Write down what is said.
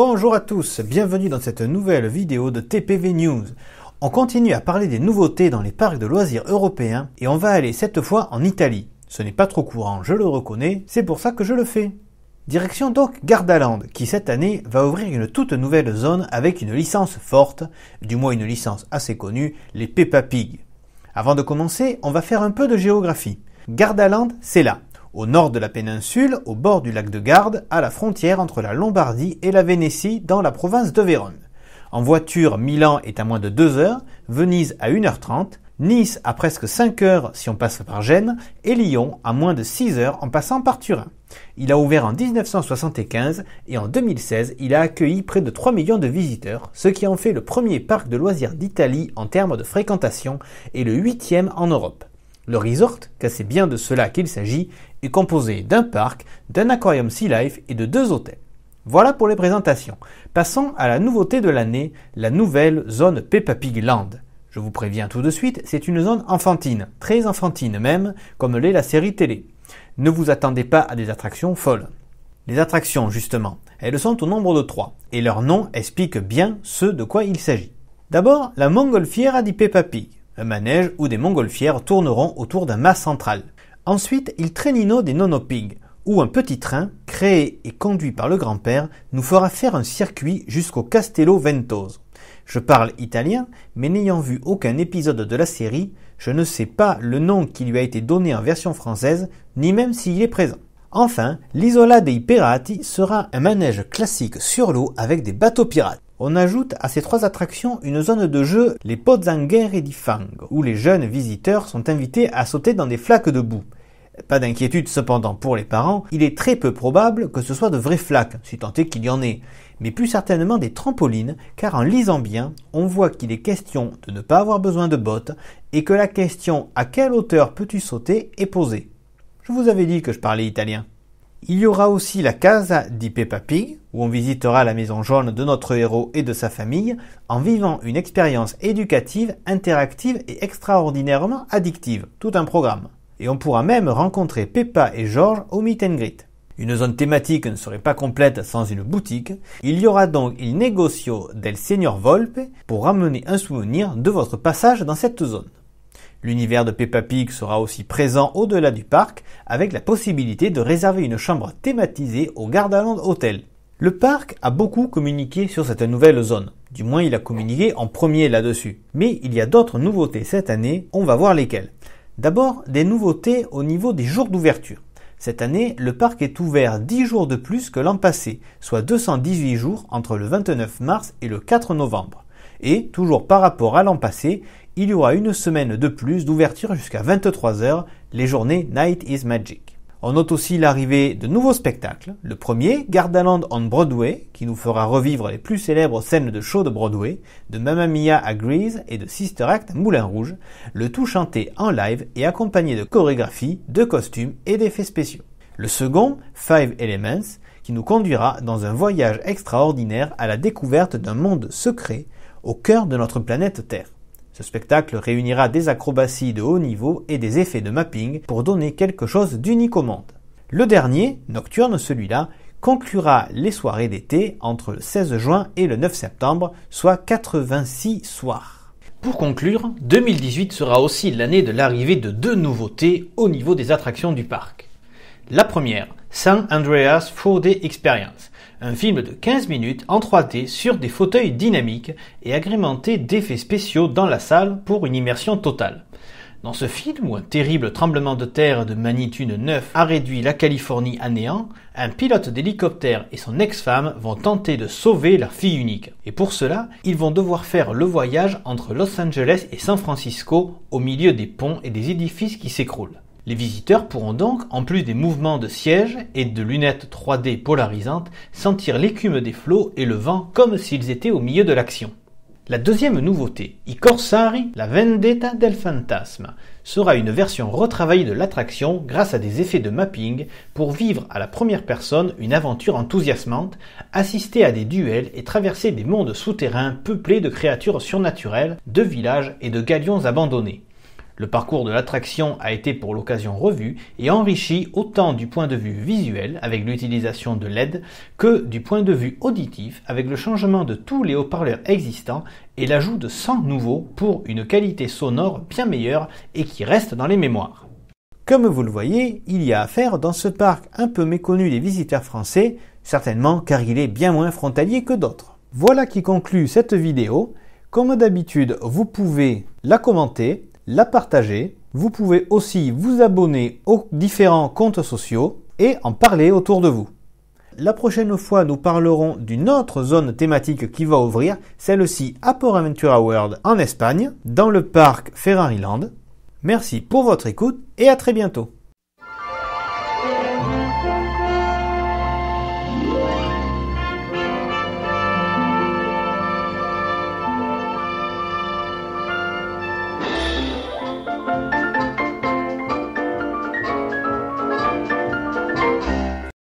Bonjour à tous, bienvenue dans cette nouvelle vidéo de TPV News. On continue à parler des nouveautés dans les parcs de loisirs européens et on va aller cette fois en Italie. Ce n'est pas trop courant, je le reconnais, c'est pour ça que je le fais. Direction donc Gardaland, qui cette année va ouvrir une toute nouvelle zone avec une licence forte, du moins une licence assez connue, les Peppa Pig. Avant de commencer, on va faire un peu de géographie. Gardaland, c'est là, au nord de la péninsule, au bord du lac de Garde, à la frontière entre la Lombardie et la Vénétie, dans la province de Vérone. En voiture, Milan est à moins de 2 heures, Venise à 1h30, Nice à presque 5 heures si on passe par Gênes, et Lyon à moins de 6 heures en passant par Turin. Il a ouvert en 1975 et en 2016, il a accueilli près de 3 millions de visiteurs, ce qui en fait le premier parc de loisirs d'Italie en termes de fréquentation et le huitième en Europe. Le resort, car c'est bien de cela qu'il s'agit, est composé d'un parc, d'un aquarium Sea Life et de deux hôtels. Voilà pour les présentations. Passons à la nouveauté de l'année, la nouvelle zone Peppa Pig Land. Je vous préviens tout de suite, c'est une zone enfantine, très enfantine même, comme l'est la série télé. Ne vous attendez pas à des attractions folles. Les attractions, justement, elles sont au nombre de trois, et leur nom explique bien ce de quoi il s'agit. D'abord, la montgolfière a dit Peppa Pig. Un manège où des montgolfières tourneront autour d'un mât central. Ensuite, il traînino des nonopig, où un petit train, créé et conduit par le grand-père, nous fera faire un circuit jusqu'au Castello Ventose. Je parle italien, mais n'ayant vu aucun épisode de la série, je ne sais pas le nom qui lui a été donné en version française, ni même s'il est présent. Enfin, l'Isola dei Pirati sera un manège classique sur l'eau avec des bateaux pirates. On ajoute à ces trois attractions une zone de jeu, les Pozzangheri di Fang, où les jeunes visiteurs sont invités à sauter dans des flaques de boue. Pas d'inquiétude cependant pour les parents, il est très peu probable que ce soit de vraies flaques, si tant est qu'il y en ait, mais plus certainement des trampolines, car en lisant bien, on voit qu'il est question de ne pas avoir besoin de bottes, et que la question à quelle hauteur peux-tu sauter est posée. Je vous avais dit que je parlais italien. Il y aura aussi la Casa di Peppa Pig, où on visitera la maison jaune de notre héros et de sa famille, en vivant une expérience éducative, interactive et extraordinairement addictive, tout un programme. Et on pourra même rencontrer Peppa et George au meet and greet. Une zone thématique ne serait pas complète sans une boutique. Il y aura donc Il Negocio del Señor Volpe pour ramener un souvenir de votre passage dans cette zone. L'univers de Peppa Pig sera aussi présent au-delà du parc, avec la possibilité de réserver une chambre thématisée au Gardaland Hotel. Le parc a beaucoup communiqué sur cette nouvelle zone. Du moins, il a communiqué en premier là-dessus. Mais il y a d'autres nouveautés cette année, on va voir lesquelles. D'abord, des nouveautés au niveau des jours d'ouverture. Cette année, le parc est ouvert 10 jours de plus que l'an passé, soit 218 jours entre le 29 mars et le 4 novembre. Et, toujours par rapport à l'an passé, il y aura une semaine de plus d'ouverture jusqu'à 23h, les journées Night is Magic. On note aussi l'arrivée de nouveaux spectacles. Le premier, Gardaland on Broadway, qui nous fera revivre les plus célèbres scènes de show de Broadway, de Mamma Mia à Grease et de Sister Act à Moulin Rouge, le tout chanté en live et accompagné de chorégraphies, de costumes et d'effets spéciaux. Le second, Five Elements, qui nous conduira dans un voyage extraordinaire à la découverte d'un monde secret au cœur de notre planète Terre. Ce spectacle réunira des acrobaties de haut niveau et des effets de mapping pour donner quelque chose d'unique au monde. Le dernier, nocturne celui-là, conclura les soirées d'été entre le 16 juin et le 9 septembre, soit 86 soirs. Pour conclure, 2018 sera aussi l'année de l'arrivée de deux nouveautés au niveau des attractions du parc. La première, San Andreas 4D Experience, un film de 15 minutes en 3D sur des fauteuils dynamiques et agrémenté d'effets spéciaux dans la salle pour une immersion totale. Dans ce film, où un terrible tremblement de terre de magnitude 9 a réduit la Californie à néant, un pilote d'hélicoptère et son ex-femme vont tenter de sauver leur fille unique. Et pour cela, ils vont devoir faire le voyage entre Los Angeles et San Francisco au milieu des ponts et des édifices qui s'écroulent. Les visiteurs pourront donc, en plus des mouvements de sièges et de lunettes 3D polarisantes, sentir l'écume des flots et le vent comme s'ils étaient au milieu de l'action. La deuxième nouveauté, I Corsari, la vendetta del fantasma, sera une version retravaillée de l'attraction grâce à des effets de mapping pour vivre à la première personne une aventure enthousiasmante, assister à des duels et traverser des mondes souterrains peuplés de créatures surnaturelles, de villages et de galions abandonnés. Le parcours de l'attraction a été pour l'occasion revu et enrichi autant du point de vue visuel avec l'utilisation de LED que du point de vue auditif avec le changement de tous les haut-parleurs existants et l'ajout de 100 nouveaux pour une qualité sonore bien meilleure et qui reste dans les mémoires. Comme vous le voyez, il y a affaire dans ce parc un peu méconnu des visiteurs français, certainement car il est bien moins frontalier que d'autres. Voilà qui conclut cette vidéo. Comme d'habitude, vous pouvez la commenter, la partager. Vous pouvez aussi vous abonner aux différents comptes sociaux et en parler autour de vous. La prochaine fois, nous parlerons d'une autre zone thématique qui va ouvrir, celle-ci à Port Aventura World en Espagne, dans le parc Land. Merci pour votre écoute et à très bientôt.